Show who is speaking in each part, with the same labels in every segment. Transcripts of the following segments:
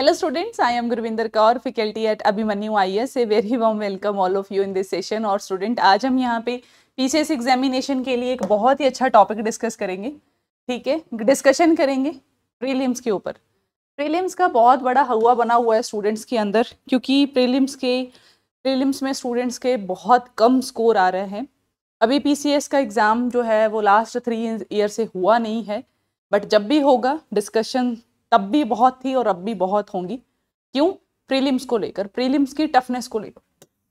Speaker 1: hello Hello students, I am Gurvinder Kaur, faculty at I S A very warm welcome all of you in this session और student आज हम यहाँ पे S examination के लिए एक बहुत ही अच्छा टॉपिक डिस्कस करेंगे ठीक है डिस्कशन करेंगे प्रीलिम्स के ऊपर प्रीलिम्स का बहुत बड़ा हवा बना हुआ है स्टूडेंट्स के अंदर क्योंकि प्रीलिम्स के प्रीलिम्स में स्टूडेंट्स के बहुत कम स्कोर आ रहे हैं अभी पी सी एस का एग्ज़ाम जो है वो लास्ट थ्री ईयर से हुआ नहीं है बट जब भी होगा डिस्कशन तब भी बहुत थी और अब भी बहुत होंगी क्यों प्रीलिम्स को लेकर प्रीलिम्स की टफनेस को लेकर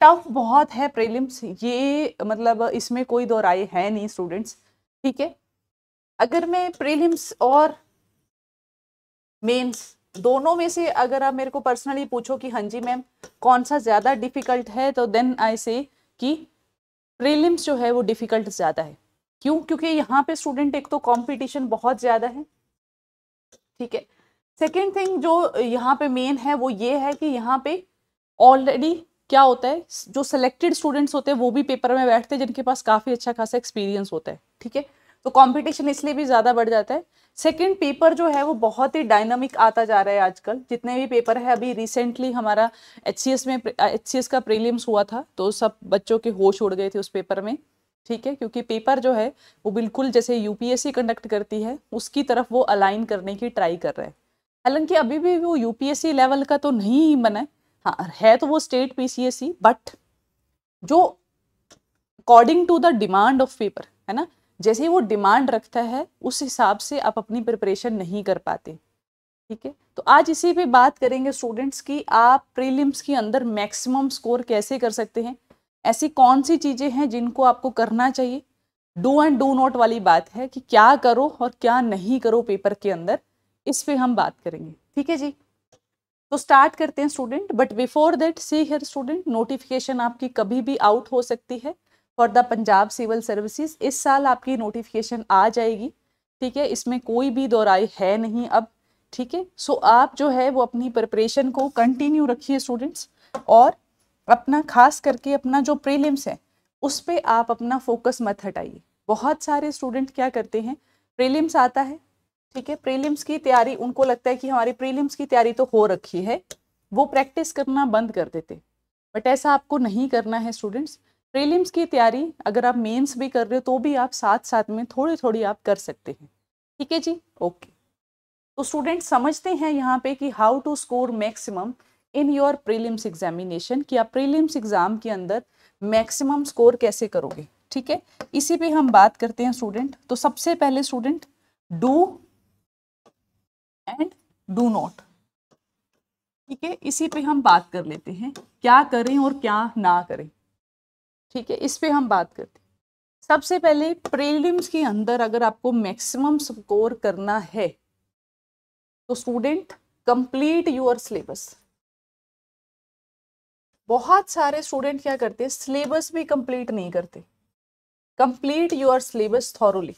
Speaker 1: टफ बहुत है प्रीलिम्स ये मतलब इसमें कोई दो राय है नहीं स्टूडेंट्स ठीक है अगर मैं प्रीलिम्स और मेंस दोनों में से अगर आप मेरे को पर्सनली पूछो कि हाँ जी मैम कौन सा ज़्यादा डिफिकल्ट है तो देन आई से कि प्रीलिम्स जो है वो डिफ़िकल्ट ज़्यादा है क्यों क्योंकि यहाँ पे स्टूडेंट एक तो कॉम्पिटिशन बहुत ज़्यादा है ठीक है सेकेंड थिंग जो यहाँ पे मेन है वो ये है कि यहाँ पे ऑलरेडी क्या होता है जो सिलेक्टेड स्टूडेंट्स होते हैं वो भी पेपर में बैठते हैं जिनके पास काफ़ी अच्छा खासा एक्सपीरियंस होता है ठीक है तो कंपटीशन इसलिए भी ज़्यादा बढ़ जाता है सेकेंड पेपर जो है वो बहुत ही डायनामिक आता जा रहा है आजकल जितने भी पेपर है अभी रिसेंटली हमारा एच में एच का प्रीलिम्स हुआ था तो सब बच्चों के होश उड़ गए थे उस पेपर में ठीक है क्योंकि पेपर जो है वो बिल्कुल जैसे यूपीएससी कंडक्ट करती है उसकी तरफ वो अलाइन करने की ट्राई कर रहा है हालांकि अभी भी वो यूपीएससी लेवल का तो नहीं बना है हाँ है तो वो स्टेट पीसीएससी बट जो according to the demand of paper है ना जैसे ही वो डिमांड रखता है उस हिसाब से आप अपनी प्रिपरेशन नहीं कर पाते ठीक है तो आज इसी पे बात करेंगे स्टूडेंट्स की आप प्रीलिम्स के अंदर मैक्सिमम स्कोर कैसे कर सकते हैं ऐसी कौन सी चीज़ें हैं जिनको आपको करना चाहिए डू एंड डू नॉट वाली बात है कि क्या करो और क्या नहीं करो पेपर के अंदर इस पर हम बात करेंगे ठीक है जी तो स्टार्ट करते हैं student but before that see here student notification आपकी कभी भी आउट हो सकती है for the Punjab civil services इस साल आपकी नोटिफिकेशन आ जाएगी ठीक है इसमें कोई भी दोराई है नहीं अब ठीक है सो आप जो है वो अपनी प्रिपरेशन को कंटिन्यू रखिए स्टूडेंट्स और अपना खास करके अपना जो प्रीलिम्स है उस पर आप अपना फोकस मत हटाइए बहुत सारे स्टूडेंट क्या करते हैं प्रीलिम्स आता है ठीक है प्रीलिम्स की तैयारी उनको लगता है कि हमारी प्रीलिम्स की तैयारी तो हो रखी है वो प्रैक्टिस करना बंद कर देते बट ऐसा आपको नहीं करना है स्टूडेंट्स प्रीलिम्स की तैयारी अगर आप मेंस भी कर रहे हो तो भी आप साथ साथ में थोड़ी थोड़ी आप कर सकते हैं ठीक है जी ओके तो स्टूडेंट समझते हैं यहाँ पे कि how to score maximum in your prelims examination कि आप प्रीलिम्स एग्जाम के अंदर मैक्सिमम स्कोर कैसे करोगे ठीक है इसी पे हम बात करते हैं स्टूडेंट तो सबसे पहले student do and do not ठीक है इसी पे हम बात कर लेते हैं क्या करें और क्या ना करें ठीक है इस पे हम बात करते हैं सबसे पहले प्रीलिम्स के अंदर अगर आपको मैक्सिमम स्कोर करना है तो स्टूडेंट कंप्लीट योर सिलेबस बहुत सारे स्टूडेंट क्या करते हैं सिलेबस भी कंप्लीट नहीं करते कंप्लीट योर सिलेबस थॉरोली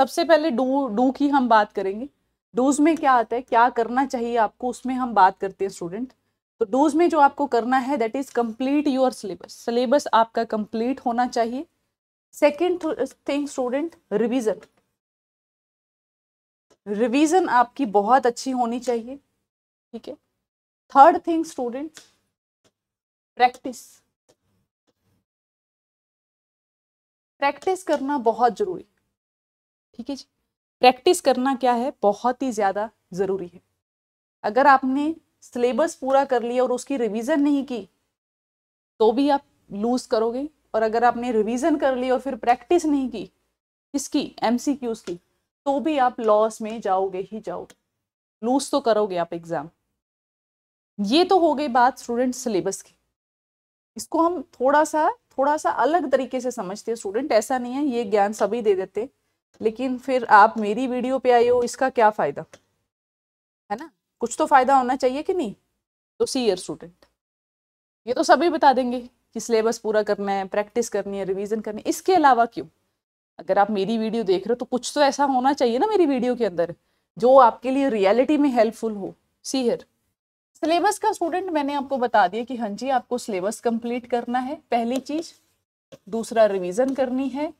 Speaker 1: सबसे पहले डू डू की हम बात करेंगे डूज में क्या आता है क्या करना चाहिए आपको उसमें हम बात करते हैं स्टूडेंट तो डूज में जो आपको करना है that is complete your syllabus syllabus आपका कंप्लीट होना चाहिए second thing student revision revision आपकी बहुत अच्छी होनी चाहिए ठीक है third thing student practice practice करना बहुत जरूरी ठीक है जी प्रैक्टिस करना क्या है बहुत ही ज़्यादा ज़रूरी है अगर आपने सिलेबस पूरा कर लिया और उसकी रिवीजन नहीं की तो भी आप लूज करोगे और अगर आपने रिवीजन कर लिया और फिर प्रैक्टिस नहीं की इसकी एम की तो भी आप लॉस में जाओगे ही जाओगे लूज तो करोगे आप एग्ज़ाम ये तो हो गई बात स्टूडेंट सिलेबस की इसको हम थोड़ा सा थोड़ा सा अलग तरीके से समझते हैं स्टूडेंट ऐसा नहीं है ये ज्ञान सभी दे देते हैं लेकिन फिर आप मेरी वीडियो पे आए हो इसका क्या फ़ायदा है ना कुछ तो फ़ायदा होना चाहिए कि नहीं तो सी ईयर स्टूडेंट ये तो सभी बता देंगे कि सिलेबस पूरा करना है प्रैक्टिस करनी है रिवीजन करनी है इसके अलावा क्यों अगर आप मेरी वीडियो देख रहे हो तो कुछ तो ऐसा होना चाहिए ना मेरी वीडियो के अंदर जो आपके लिए रियलिटी में हेल्पफुल हो सी ईयर सिलेबस का स्टूडेंट मैंने आपको बता दिया कि हाँ जी आपको सिलेबस कंप्लीट करना है पहली चीज़ दूसरा रिवीजन करनी है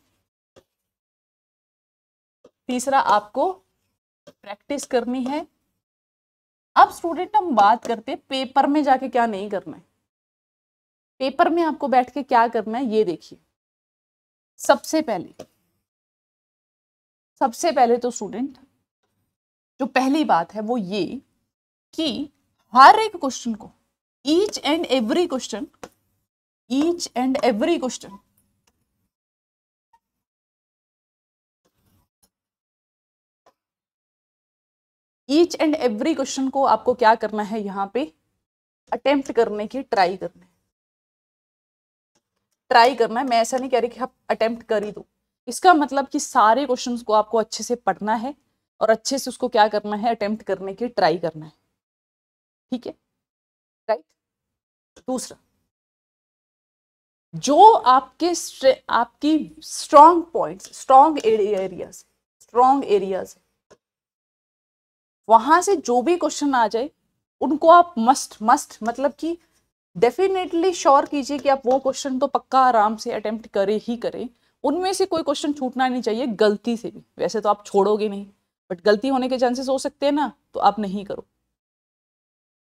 Speaker 1: तीसरा आपको प्रैक्टिस करनी है अब स्टूडेंट हम बात करते हैं पेपर में जाके क्या नहीं करना है पेपर में आपको बैठ के क्या करना है ये देखिए सबसे पहले सबसे पहले तो स्टूडेंट जो पहली बात है वो ये कि हर एक क्वेश्चन को each and every question each and every question each and every question को आपको क्या करना है यहाँ पे अटेम्प्ट करने की ट्राई करने ट्राई करना है मैं ऐसा नहीं कह रही कि आप अटेम्प्ट कर ही दो इसका मतलब कि सारे क्वेश्चन को आपको अच्छे से पढ़ना है और अच्छे से उसको क्या करना है अटेम्प्ट करने की ट्राई करना है ठीक है राइट दूसरा जो आपके आपकी strong points strong areas strong areas है वहां से जो भी क्वेश्चन आ जाए उनको आप मस्ट मस्ट मतलब कि डेफिनेटली श्योर कीजिए कि आप वो क्वेश्चन तो पक्का आराम से अटेम्प्ट करें ही करें उनमें से कोई क्वेश्चन छूटना नहीं चाहिए गलती से भी वैसे तो आप छोड़ोगे नहीं बट गलती होने के चांसेस हो सकते हैं ना तो आप नहीं करो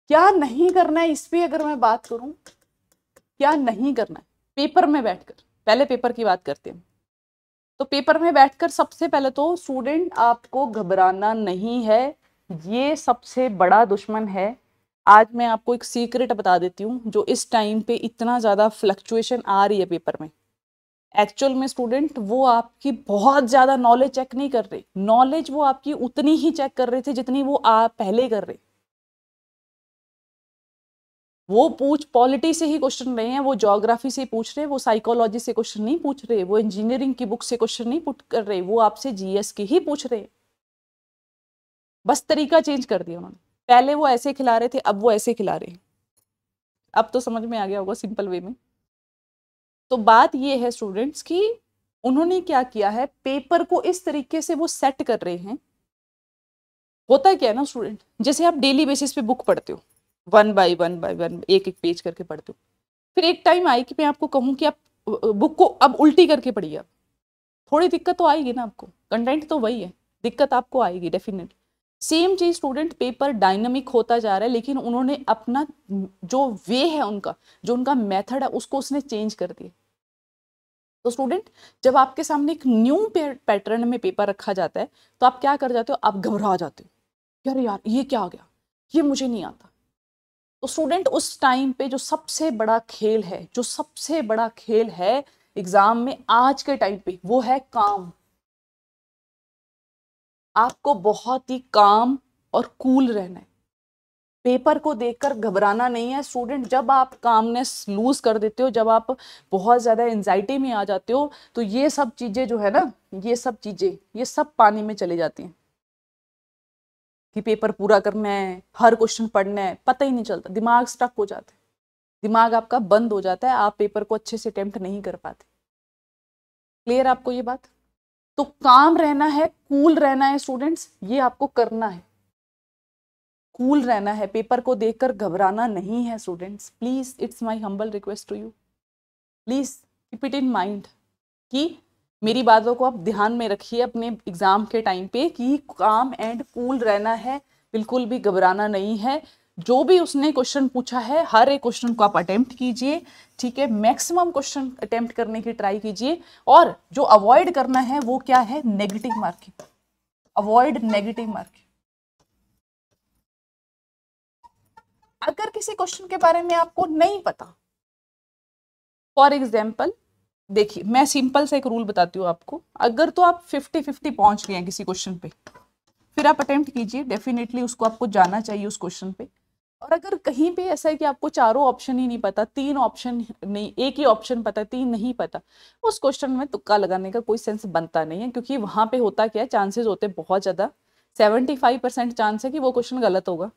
Speaker 1: क्या नहीं करना है इस पर अगर मैं बात करूं क्या नहीं करना है पेपर में बैठकर पहले पेपर की बात करते हैं तो पेपर में बैठकर सबसे पहले तो स्टूडेंट आपको घबराना नहीं है ये सबसे बड़ा दुश्मन है आज मैं आपको एक सीक्रेट बता देती हूँ जो इस टाइम पे इतना ज़्यादा फ्लक्चुएशन आ रही है पेपर में एक्चुअल में स्टूडेंट वो आपकी बहुत ज़्यादा नॉलेज चेक नहीं कर रहे नॉलेज वो आपकी उतनी ही चेक कर रहे थे जितनी वो आप पहले कर रहे वो पूछ पॉलिटी से ही क्वेश्चन रहे हैं वो जोग्राफी से पूछ रहे वो साइकोलॉजी से क्वेश्चन नहीं पूछ रहे वो इंजीनियरिंग की बुक से क्वेश्चन नहीं पुट कर रहे वो आपसे जीएस के ही पूछ रहे हैं बस तरीका चेंज कर दिया उन्होंने पहले वो ऐसे खिला रहे थे अब वो ऐसे खिला रहे हैं अब तो समझ में आ गया होगा सिंपल वे में तो बात ये है स्टूडेंट्स की उन्होंने क्या किया है पेपर को इस तरीके से वो सेट कर रहे हैं होता क्या है ना स्टूडेंट जैसे आप डेली बेसिस पे बुक पढ़ते हो one by one by one एक एक पेज करके पढ़ते हो फिर एक टाइम आई कि मैं आपको कहूँ कि आप बुक को अब उल्टी करके पढ़िए आप थोड़ी दिक्कत तो आएगी ना आपको कंटेंट तो वही है दिक्कत आपको आएगी डेफिनेट सेम चीज स्टूडेंट पेपर डायनामिक होता जा रहा है लेकिन उन्होंने अपना जो वे है उनका जो उनका मेथड है उसको उसने चेंज कर दिया तो स्टूडेंट जब आपके सामने एक न्यू पैटर्न में पेपर रखा जाता है तो आप क्या कर जाते हो आप घबरा जाते हो यार यार ये क्या आ गया ये मुझे नहीं आता तो स्टूडेंट उस टाइम पे जो सबसे बड़ा खेल है जो सबसे बड़ा खेल है एग्जाम में आज के टाइम पे वो है काम आपको बहुत ही काम और कूल रहना है पेपर को देखकर घबराना नहीं है स्टूडेंट जब आप कामनेस लूज़ कर देते हो जब आप बहुत ज़्यादा एनजाइटी में आ जाते हो तो ये सब चीज़ें जो है ना ये सब चीज़ें ये सब पानी में चले जाती हैं कि पेपर पूरा करना है हर क्वेश्चन पढ़ना है पता ही नहीं चलता दिमाग स्टक हो जाता है दिमाग आपका बंद हो जाता है आप पेपर को अच्छे से अटैम्प्ट नहीं कर पाते क्लियर आपको ये बात तो काम रहना है कूल रहना है स्टूडेंट्स ये आपको करना है कूल रहना है पेपर को देखकर घबराना नहीं है students please it's my humble request to you please keep it in mind कि मेरी बातों को आप ध्यान में रखिए अपने एग्जाम के टाइम पे कि काम एंड कूल रहना है बिल्कुल भी घबराना नहीं है जो भी उसने क्वेश्चन पूछा है हर एक क्वेश्चन को आप अटेम्प्ट कीजिए ठीक है मैक्सिमम क्वेश्चन अटैम्प्ट करने की ट्राई कीजिए और जो अवॉइड करना है वो क्या है negative marking avoid negative marking अगर किसी क्वेश्चन के बारे में आपको नहीं पता फॉर एग्जाम्पल देखिए मैं सिंपल से एक रूल बताती हूँ आपको अगर तो आप फिफ्टी फिफ्टी पहुंच गए हैं किसी क्वेश्चन पे फिर आप अटेम्प्ट कीजिए डेफिनेटली उसको आपको जाना चाहिए उस क्वेश्चन पे और अगर कहीं पे ऐसा है कि आपको चारों ऑप्शन ही नहीं पता तीन ऑप्शन नहीं एक ही ऑप्शन पता तीन नहीं पता उस क्वेश्चन में तुक्का लगाने का कोई सेंस बनता नहीं है क्योंकि वहां पे होता क्या है चांसेस होते बहुत ज़्यादा सेवेंटी फाइव परसेंट चांस है कि वो क्वेश्चन गलत होगा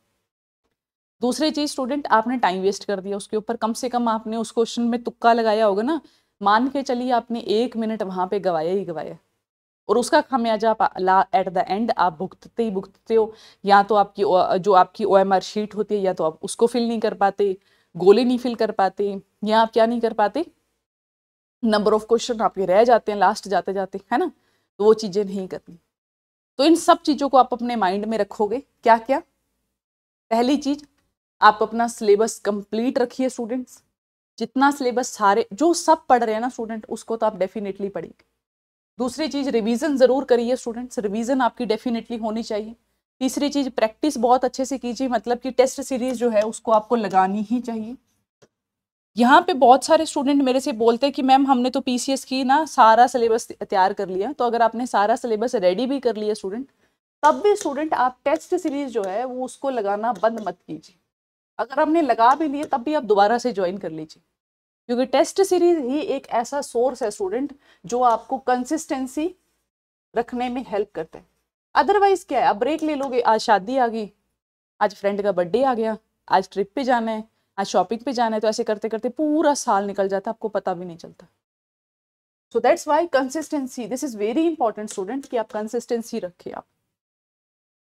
Speaker 1: दूसरी चीज़ स्टूडेंट आपने टाइम वेस्ट कर दिया उसके ऊपर कम से कम आपने उस क्वेश्चन में तुक्का लगाया होगा ना मान के चलिए आपने एक मिनट वहां पर गवाया ही गवाया और उसका खामियाजा आप एट द एंड आप भुगतते ही भुगतते हो या तो आपकी जो आपकी ओ शीट होती है या तो आप उसको फिल नहीं कर पाते गोले नहीं फिल कर पाते या आप क्या नहीं कर पाते नंबर ऑफ क्वेश्चन आपके रह जाते हैं लास्ट जाते जाते है ना तो वो चीज़ें नहीं करनी तो इन सब चीज़ों को आप अपने माइंड में रखोगे क्या क्या पहली चीज़ आप अपना सिलेबस कंप्लीट रखिए स्टूडेंट्स जितना सिलेबस सारे जो सब पढ़ रहे हैं ना स्टूडेंट उसको तो आप डेफिनेटली पढ़ेंगे दूसरी चीज़ रिवीजन ज़रूर करिए स्टूडेंट्स रिवीजन आपकी डेफिनेटली होनी चाहिए तीसरी चीज़ प्रैक्टिस बहुत अच्छे से कीजिए मतलब कि टेस्ट सीरीज़ जो है उसको आपको लगानी ही चाहिए यहाँ पे बहुत सारे स्टूडेंट मेरे से बोलते हैं कि मैम हमने तो पीसीएस की ना सारा सिलेबस तैयार कर लिया तो अगर आपने सारा सिलेबस रेडी भी कर लिया स्टूडेंट तब भी स्टूडेंट आप टेस्ट सीरीज जो है वो उसको लगाना बंद मत कीजिए अगर हमने लगा भी लिए तब भी आप दोबारा से ज्वाइन कर लीजिए क्योंकि टेस्ट सीरीज ही एक ऐसा सोर्स है स्टूडेंट जो आपको कंसिस्टेंसी रखने में हेल्प करता है अदरवाइज क्या है आप ब्रेक ले लोगे आज शादी आ गई आज फ्रेंड का बर्थडे आ गया आज ट्रिप पे जाना है आज शॉपिंग पे जाना है तो ऐसे करते करते पूरा साल निकल जाता है आपको पता भी नहीं चलता so that's why consistency this is very important student कि आप कंसिस्टेंसी रखें आप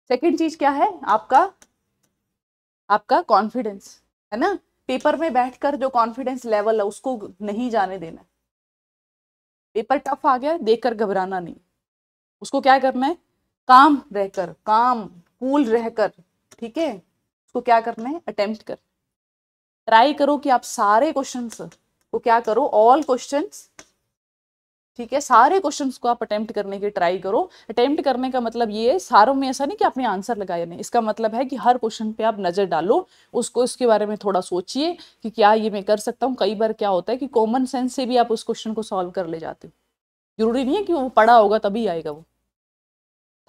Speaker 1: सेकेंड चीज क्या है आपका आपका कॉन्फिडेंस है ना पेपर में बैठकर जो कॉन्फिडेंस लेवल है उसको नहीं जाने देना पेपर टफ आ गया देखकर घबराना नहीं उसको क्या करना है काम रहकर काम कूल रहकर ठीक है उसको क्या करना है अटेम्प्ट कर ट्राई करो कि आप सारे क्वेश्चंस को क्या करो ऑल क्वेश्चंस ठीक है सारे क्वेश्चंस को आप अटेम्प्ट करने की ट्राई करो अटेम्प्ट करने का मतलब ये है सारों में ऐसा नहीं कि आपने आंसर लगाया नहीं इसका मतलब है कि हर क्वेश्चन पे आप नज़र डालो उसको इसके बारे में थोड़ा सोचिए कि क्या ये मैं कर सकता हूँ कई बार क्या होता है कि कॉमन सेंस से भी आप उस क्वेश्चन को सॉल्व कर ले जाते हो जरूरी नहीं है कि वो पढ़ा होगा तभी आएगा वो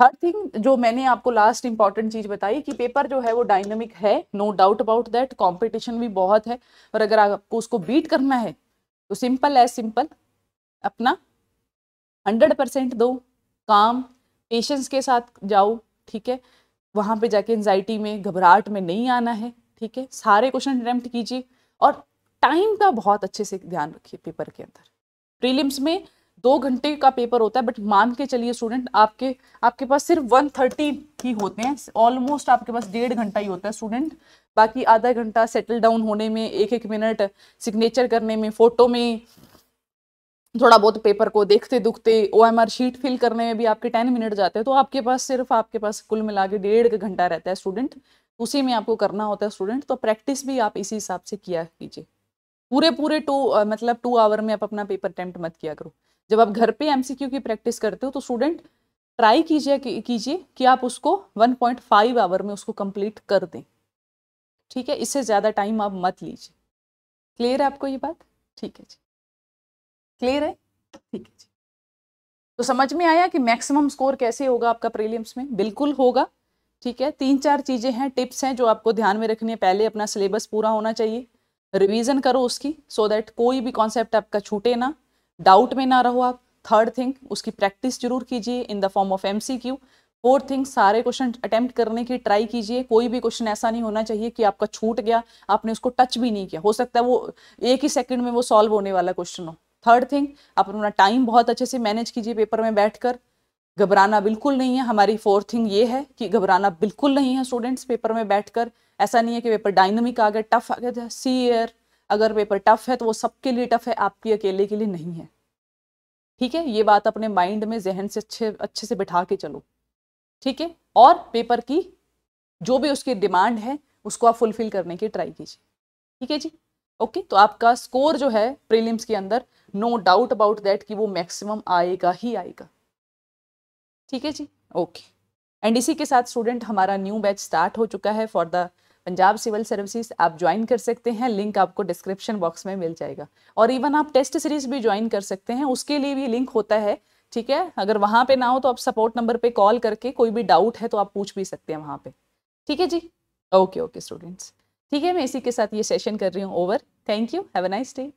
Speaker 1: थर्ड थिंग जो मैंने आपको लास्ट इंपॉर्टेंट चीज़ बताई कि पेपर जो है वो डायनेमिक है no doubt about that competition भी बहुत है और अगर आपको उसको बीट करना है तो सिंपल एज सिंपल अपना हंड्रेड परसेंट दो काम पेशेंस के साथ जाओ ठीक है वहाँ पे जाके एनजाइटी में घबराहट में नहीं आना है ठीक है सारे क्वेश्चन अटैम्प्ट कीजिए और टाइम का बहुत अच्छे से ध्यान रखिए पेपर के अंदर प्रीलिम्स में दो घंटे का पेपर होता है बट मान के चलिए स्टूडेंट आपके आपके पास सिर्फ वन थर्टी ही होते हैं ऑलमोस्ट आपके पास डेढ़ घंटा ही होता है स्टूडेंट बाकी आधा घंटा सेटल डाउन होने में एक एक मिनट सिग्नेचर करने में फ़ोटो में थोड़ा बहुत पेपर को देखते दुखते O M R sheet fill करने में भी आपके टेन मिनट जाते हैं तो आपके पास सिर्फ आपके पास कुल मिला के डेढ़ घंटा रहता है स्टूडेंट उसी में आपको करना होता है स्टूडेंट तो प्रैक्टिस भी आप इसी हिसाब से किया कीजिए पूरे पूरे टू मतलब टू आवर में आप अपना पेपर अटैम्प्ट मत किया करो जब आप घर पे एमसीक्यू की प्रैक्टिस करते हो तो स्टूडेंट ट्राई कीजिए कीजिए कि आप उसको 1.5 आवर में उसको कंप्लीट कर दें ठीक है इससे ज़्यादा टाइम आप मत लीजिए क्लियर है आपको ये बात ठीक है जी क्लियर है ठीक है जी तो समझ में आया कि मैक्सिमम स्कोर कैसे होगा आपका प्रीलिम्स में बिल्कुल होगा ठीक है तीन चार चीज़ें हैं टिप्स हैं जो आपको ध्यान में रखनी है पहले अपना सिलेबस पूरा होना चाहिए रिवीजन करो उसकी सो so दैट कोई भी कॉन्सेप्ट आपका छूटे ना डाउट में ना रहो आप थर्ड थिंग उसकी प्रैक्टिस जरूर कीजिए in the form of M C Q fourth thing सारे क्वेश्चन अटैम्प्ट करने की ट्राई कीजिए कोई भी क्वेश्चन ऐसा नहीं होना चाहिए कि आपका छूट गया आपने उसको टच भी नहीं किया हो सकता है वो एक ही सेकंड में वो सॉल्व होने वाला क्वेश्चन हो थर्ड थिंग आप अपना टाइम बहुत अच्छे से मैनेज कीजिए पेपर में बैठकर घबराना बिल्कुल नहीं है हमारी फोर्थ थिंग ये है कि घबराना बिल्कुल नहीं है स्टूडेंट्स पेपर में बैठकर ऐसा नहीं है कि पेपर डायनमिक आ गया टफ आ गया सी ईयर अगर पेपर टफ है तो वो सबके लिए टफ है आपकी अकेले के लिए नहीं है ठीक है ये बात अपने माइंड में जहन से अच्छे अच्छे से बिठा के चलो ठीक है और पेपर की जो भी उसकी डिमांड है उसको आप फुलफिल करने की ट्राई कीजिए ठीक है जी ओके तो आपका स्कोर जो है प्रीलिम्स के अंदर नो डाउट अबाउट दैट कि वो मैक्सिमम आएगा ही आएगा ठीक है जी ओके एंड इसी के साथ स्टूडेंट हमारा न्यू बैच स्टार्ट हो चुका है for the Punjab civil services आप ज्वाइन कर सकते हैं लिंक आपको डिस्क्रिप्शन बॉक्स में मिल जाएगा और इवन आप टेस्ट सीरीज भी ज्वाइन कर सकते हैं उसके लिए भी लिंक होता है ठीक है अगर वहाँ पे ना हो तो आप सपोर्ट नंबर पे कॉल करके कोई भी डाउट है तो आप पूछ भी सकते हैं वहाँ पे ठीक है जी ओके ओके स्टूडेंट्स ठीक है मैं इसी के साथ ये सेशन कर रही हूँ over thank you have a nice day